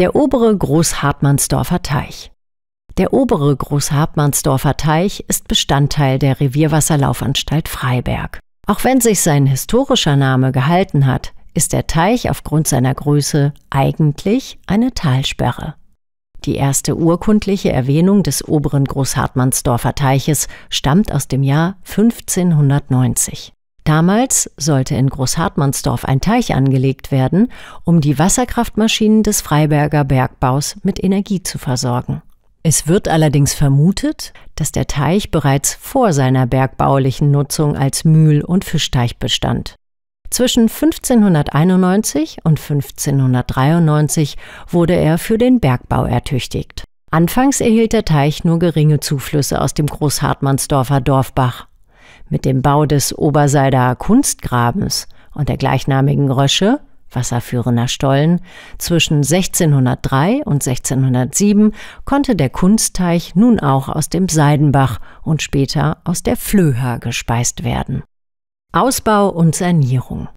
Der obere Großhartmannsdorfer Teich. Der obere Großhartmannsdorfer Teich ist Bestandteil der Revierwasserlaufanstalt Freiberg. Auch wenn sich sein historischer Name gehalten hat, ist der Teich aufgrund seiner Größe eigentlich eine Talsperre. Die erste urkundliche Erwähnung des oberen Großhartmannsdorfer Teiches stammt aus dem Jahr 1590. Damals sollte in Großhartmannsdorf ein Teich angelegt werden, um die Wasserkraftmaschinen des Freiberger Bergbaus mit Energie zu versorgen. Es wird allerdings vermutet, dass der Teich bereits vor seiner bergbaulichen Nutzung als Mühl- und Fischteich bestand. Zwischen 1591 und 1593 wurde er für den Bergbau ertüchtigt. Anfangs erhielt der Teich nur geringe Zuflüsse aus dem Großhartmannsdorfer Dorfbach. Mit dem Bau des Oberseider Kunstgrabens und der gleichnamigen Rösche, wasserführender Stollen, zwischen 1603 und 1607 konnte der Kunstteich nun auch aus dem Seidenbach und später aus der Flöha gespeist werden. Ausbau und Sanierung.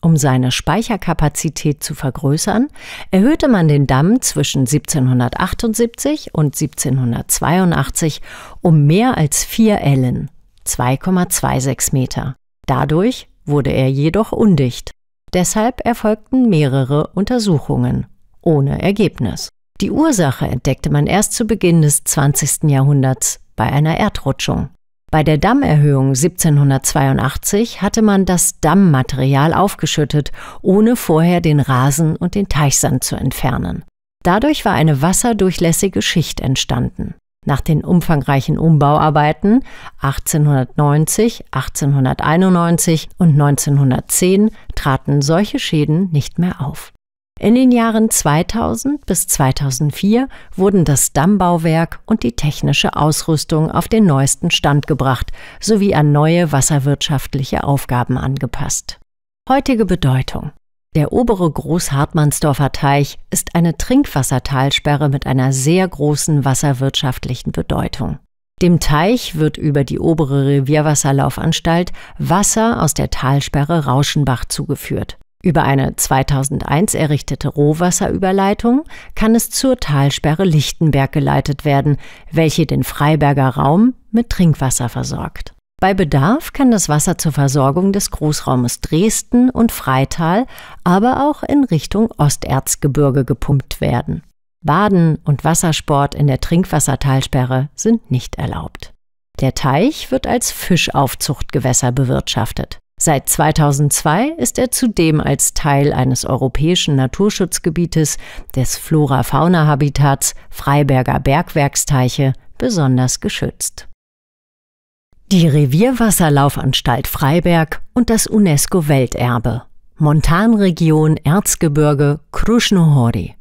Um seine Speicherkapazität zu vergrößern, erhöhte man den Damm zwischen 1778 und 1782 um mehr als vier Ellen 2,26 Meter. Dadurch wurde er jedoch undicht. Deshalb erfolgten mehrere Untersuchungen, ohne Ergebnis. Die Ursache entdeckte man erst zu Beginn des 20. Jahrhunderts bei einer Erdrutschung. Bei der Dammerhöhung 1782 hatte man das Dammmaterial aufgeschüttet, ohne vorher den Rasen und den Teichsand zu entfernen. Dadurch war eine wasserdurchlässige Schicht entstanden. Nach den umfangreichen Umbauarbeiten 1890, 1891 und 1910 traten solche Schäden nicht mehr auf. In den Jahren 2000 bis 2004 wurden das Dammbauwerk und die technische Ausrüstung auf den neuesten Stand gebracht sowie an neue wasserwirtschaftliche Aufgaben angepasst. Heutige Bedeutung der obere Großhartmannsdorfer Teich ist eine Trinkwassertalsperre mit einer sehr großen wasserwirtschaftlichen Bedeutung. Dem Teich wird über die obere Revierwasserlaufanstalt Wasser aus der Talsperre Rauschenbach zugeführt. Über eine 2001 errichtete Rohwasserüberleitung kann es zur Talsperre Lichtenberg geleitet werden, welche den Freiberger Raum mit Trinkwasser versorgt. Bei Bedarf kann das Wasser zur Versorgung des Großraumes Dresden und Freital, aber auch in Richtung Osterzgebirge gepumpt werden. Baden und Wassersport in der Trinkwassertalsperre sind nicht erlaubt. Der Teich wird als Fischaufzuchtgewässer bewirtschaftet. Seit 2002 ist er zudem als Teil eines europäischen Naturschutzgebietes des Flora-Fauna-Habitats Freiberger Bergwerksteiche besonders geschützt. Die Revierwasserlaufanstalt Freiberg und das UNESCO-Welterbe. Montanregion Erzgebirge Kruschnohori.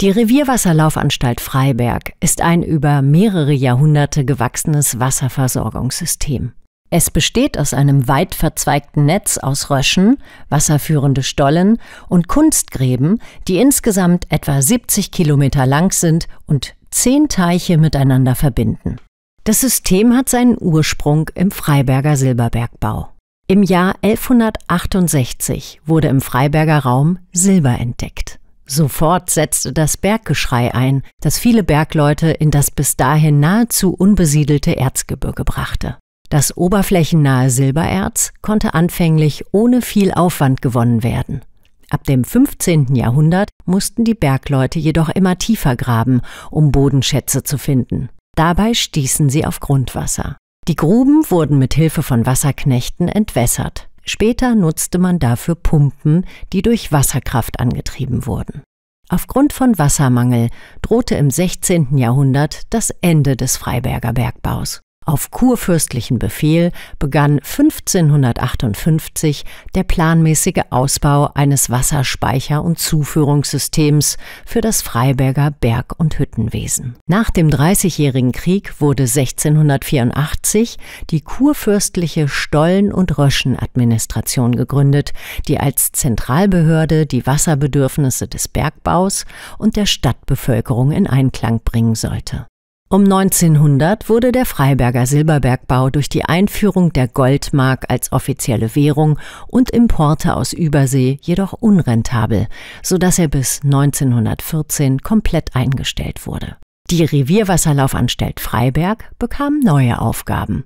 Die Revierwasserlaufanstalt Freiberg ist ein über mehrere Jahrhunderte gewachsenes Wasserversorgungssystem. Es besteht aus einem weit verzweigten Netz aus Röschen, wasserführende Stollen und Kunstgräben, die insgesamt etwa 70 Kilometer lang sind und zehn Teiche miteinander verbinden. Das System hat seinen Ursprung im Freiberger Silberbergbau. Im Jahr 1168 wurde im Freiberger Raum Silber entdeckt. Sofort setzte das Berggeschrei ein, das viele Bergleute in das bis dahin nahezu unbesiedelte Erzgebirge brachte. Das oberflächennahe Silbererz konnte anfänglich ohne viel Aufwand gewonnen werden. Ab dem 15. Jahrhundert mussten die Bergleute jedoch immer tiefer graben, um Bodenschätze zu finden. Dabei stießen sie auf Grundwasser. Die Gruben wurden mit Hilfe von Wasserknechten entwässert. Später nutzte man dafür Pumpen, die durch Wasserkraft angetrieben wurden. Aufgrund von Wassermangel drohte im 16. Jahrhundert das Ende des Freiberger Bergbaus. Auf kurfürstlichen Befehl begann 1558 der planmäßige Ausbau eines Wasserspeicher- und Zuführungssystems für das Freiberger Berg- und Hüttenwesen. Nach dem Dreißigjährigen Krieg wurde 1684 die kurfürstliche Stollen- und Röschenadministration gegründet, die als Zentralbehörde die Wasserbedürfnisse des Bergbaus und der Stadtbevölkerung in Einklang bringen sollte. Um 1900 wurde der Freiberger Silberbergbau durch die Einführung der Goldmark als offizielle Währung und Importe aus Übersee jedoch unrentabel, so dass er bis 1914 komplett eingestellt wurde. Die Revierwasserlaufanstalt Freiberg bekam neue Aufgaben.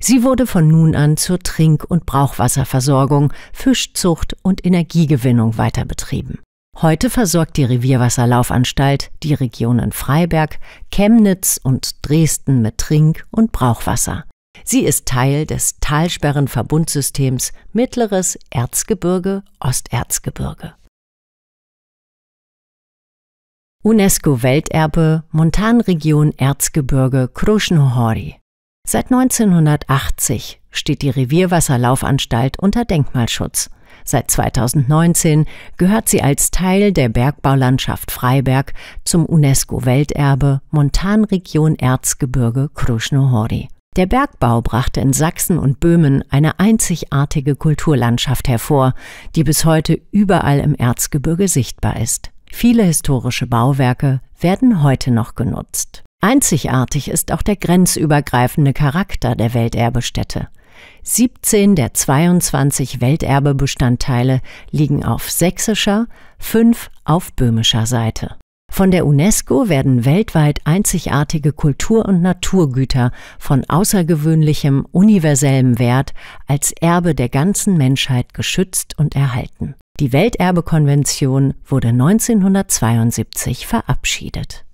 Sie wurde von nun an zur Trink- und Brauchwasserversorgung, Fischzucht und Energiegewinnung weiter betrieben. Heute versorgt die Revierwasserlaufanstalt die Regionen Freiberg, Chemnitz und Dresden mit Trink- und Brauchwasser. Sie ist Teil des Talsperrenverbundsystems Mittleres Erzgebirge Osterzgebirge. UNESCO Welterbe Montanregion Erzgebirge Kruschnohori. Seit 1980 steht die Revierwasserlaufanstalt unter Denkmalschutz. Seit 2019 gehört sie als Teil der Bergbaulandschaft Freiberg zum UNESCO-Welterbe Montanregion Erzgebirge Kruschnohori. Der Bergbau brachte in Sachsen und Böhmen eine einzigartige Kulturlandschaft hervor, die bis heute überall im Erzgebirge sichtbar ist. Viele historische Bauwerke werden heute noch genutzt. Einzigartig ist auch der grenzübergreifende Charakter der Welterbestätte. 17 der 22 Welterbebestandteile liegen auf sächsischer, 5 auf böhmischer Seite. Von der UNESCO werden weltweit einzigartige Kultur- und Naturgüter von außergewöhnlichem, universellem Wert als Erbe der ganzen Menschheit geschützt und erhalten. Die Welterbekonvention wurde 1972 verabschiedet.